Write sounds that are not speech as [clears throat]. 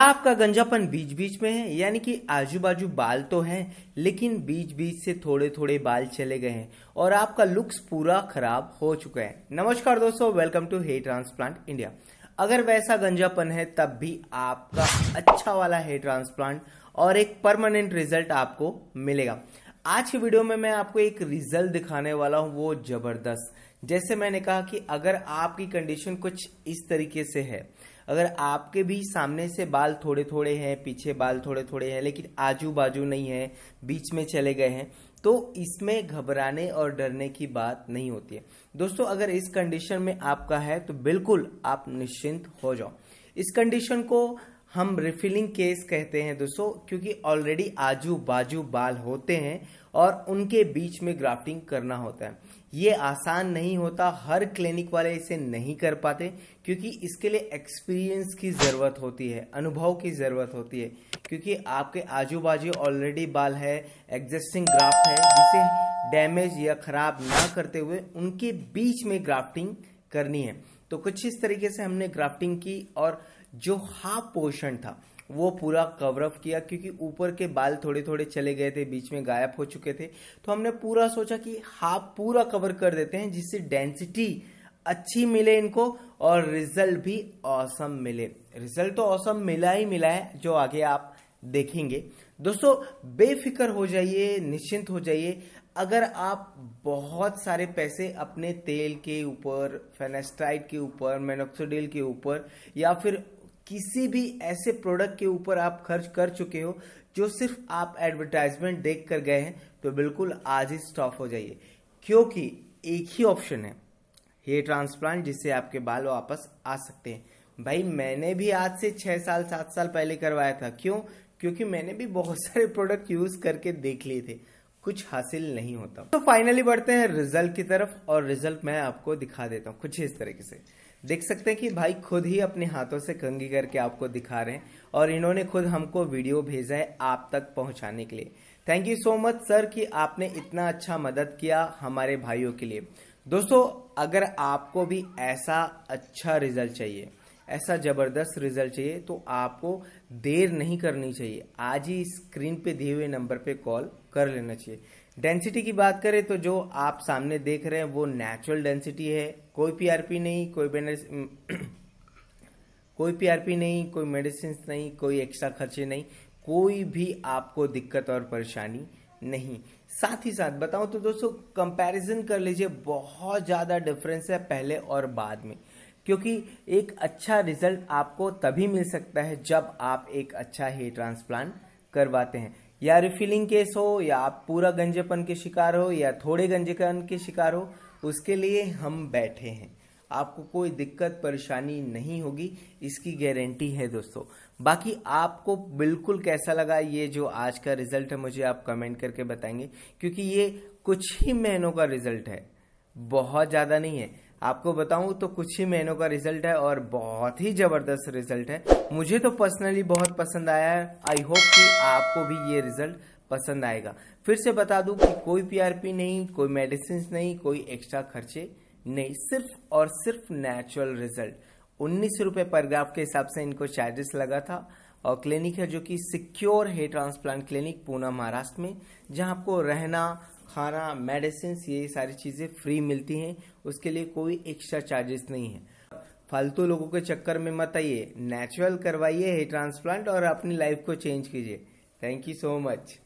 आपका गंजापन बीच बीच में है यानी कि आजू बाजू बाल तो हैं लेकिन बीच बीच से थोड़े थोड़े बाल चले गए हैं और आपका लुक्स पूरा खराब हो चुका है नमस्कार दोस्तों welcome to hair transplant India अगर वैसा गंजापन है तब भी आपका अच्छा वाला हेयर ट्रांसप्लांट और एक परमानेंट रिजल्ट आपको मिलेगा आज की वीडियो में मैं आपको एक रिजल्ट दिखाने वाला हूँ वो जबरदस्त जैसे मैंने कहा कि अगर आपकी कंडीशन कुछ इस तरीके से है अगर आपके भी सामने से बाल थोड़े थोड़े हैं पीछे बाल थोड़े थोड़े हैं लेकिन आजू बाजू नहीं है बीच में चले गए हैं तो इसमें घबराने और डरने की बात नहीं होती है दोस्तों अगर इस कंडीशन में आपका है तो बिल्कुल आप निश्चिंत हो जाओ इस कंडीशन को हम रिफिलिंग केस कहते हैं दोस्तों क्योंकि ऑलरेडी आजू बाजू बाल होते हैं और उनके बीच में ग्राफ्टिंग करना होता है ये आसान नहीं होता हर क्लिनिक वाले इसे नहीं कर पाते क्योंकि इसके लिए एक्सपीरियंस की ज़रूरत होती है अनुभव की ज़रूरत होती है क्योंकि आपके आजू बाजू ऑलरेडी बाल है एग्जिस्टिंग ग्राफ्ट है जिसे डैमेज या ख़राब ना करते हुए उनके बीच में ग्राफ्टिंग करनी है तो कुछ इस तरीके से हमने ग्राफ्टिंग की और जो हाफ पोर्शन था वो पूरा कवरअप किया क्योंकि ऊपर के बाल थोड़े थोड़े चले गए थे बीच में गायब हो चुके थे तो हमने पूरा सोचा कि हाफ पूरा कवर कर देते हैं जिससे डेंसिटी अच्छी मिले इनको और रिजल्ट भी औसम मिले रिजल्ट तो औसम मिला ही मिला है जो आगे आप देखेंगे दोस्तों बेफिक्र हो जाइए निश्चिंत हो जाइए अगर आप बहुत सारे पैसे अपने तेल के ऊपर फेनेस्ट्राइड के ऊपर मेनोक्सोडिल के ऊपर या फिर किसी भी ऐसे प्रोडक्ट के ऊपर आप खर्च कर चुके हो जो सिर्फ आप एडवर्टाइजमेंट देख कर गए हैं तो बिल्कुल आज ही स्टॉप हो जाइए क्योंकि एक ही ऑप्शन है हेयर ट्रांसप्लांट जिससे आपके बाल वापस आ सकते हैं भाई मैंने भी आज से छः साल सात साल पहले करवाया था क्यों क्योंकि मैंने भी बहुत सारे प्रोडक्ट यूज़ करके देख लिए थे कुछ हासिल नहीं होता तो फाइनली बढ़ते हैं रिजल्ट की तरफ और रिजल्ट मैं आपको दिखा देता हूँ कुछ इस तरीके से देख सकते हैं कि भाई खुद ही अपने हाथों से कंगी करके आपको दिखा रहे हैं और इन्होंने खुद हमको वीडियो भेजा है आप तक पहुंचाने के लिए thank you so much sir कि आपने इतना अच्छा मदद किया हमारे भाइयों के लिए दोस्तों अगर आपको भी ऐसा अच्छा रिजल्ट चाहिए ऐसा ज़बरदस्त रिजल्ट चाहिए तो आपको देर नहीं करनी चाहिए आज ही स्क्रीन पे दिए हुए नंबर पे कॉल कर लेना चाहिए डेंसिटी की बात करें तो जो आप सामने देख रहे हैं वो नेचुरल डेंसिटी है कोई पीआरपी नहीं कोई बेनर [clears throat] कोई पीआरपी नहीं कोई मेडिसिन नहीं कोई एक्स्ट्रा खर्चे नहीं कोई भी आपको दिक्कत और परेशानी नहीं साथ ही साथ बताऊं तो दोस्तों कंपैरिजन कर लीजिए बहुत ज़्यादा डिफरेंस है पहले और बाद में क्योंकि एक अच्छा रिजल्ट आपको तभी मिल सकता है जब आप एक अच्छा हेयर ट्रांसप्लांट करवाते हैं या रिफिलिंग केस हो या आप पूरा गंजेपन के शिकार हो या थोड़े गंजेपन के शिकार हो उसके लिए हम बैठे हैं आपको कोई दिक्कत परेशानी नहीं होगी इसकी गारंटी है दोस्तों बाकी आपको बिल्कुल कैसा लगा ये जो आज का रिजल्ट है मुझे आप कमेंट करके बताएंगे क्योंकि ये कुछ ही महीनों का रिजल्ट है बहुत ज़्यादा नहीं है आपको बताऊं तो कुछ ही महीनों का रिजल्ट है और बहुत ही ज़बरदस्त रिजल्ट है मुझे तो पर्सनली बहुत पसंद आया है आई होप कि आपको भी ये रिजल्ट पसंद आएगा फिर से बता दूं कि कोई पीआरपी नहीं कोई मेडिसिन नहीं कोई एक्स्ट्रा खर्चे नहीं सिर्फ और सिर्फ नेचुरल रिजल्ट उन्नीस रुपए पर ग्राफ के हिसाब से इनको चार्जेस लगा था और क्लिनिक है जो कि सिक्योर है ट्रांसप्लांट क्लिनिक पूना महाराष्ट्र में जहां आपको रहना खाना मेडिसिन ये सारी चीज़ें फ्री मिलती हैं उसके लिए कोई एक्स्ट्रा चार्जेस नहीं है फालतू लोगों के चक्कर में मत आइए नेचुरल करवाइए हेयर ट्रांसप्लांट और अपनी लाइफ को चेंज कीजिए थैंक यू सो मच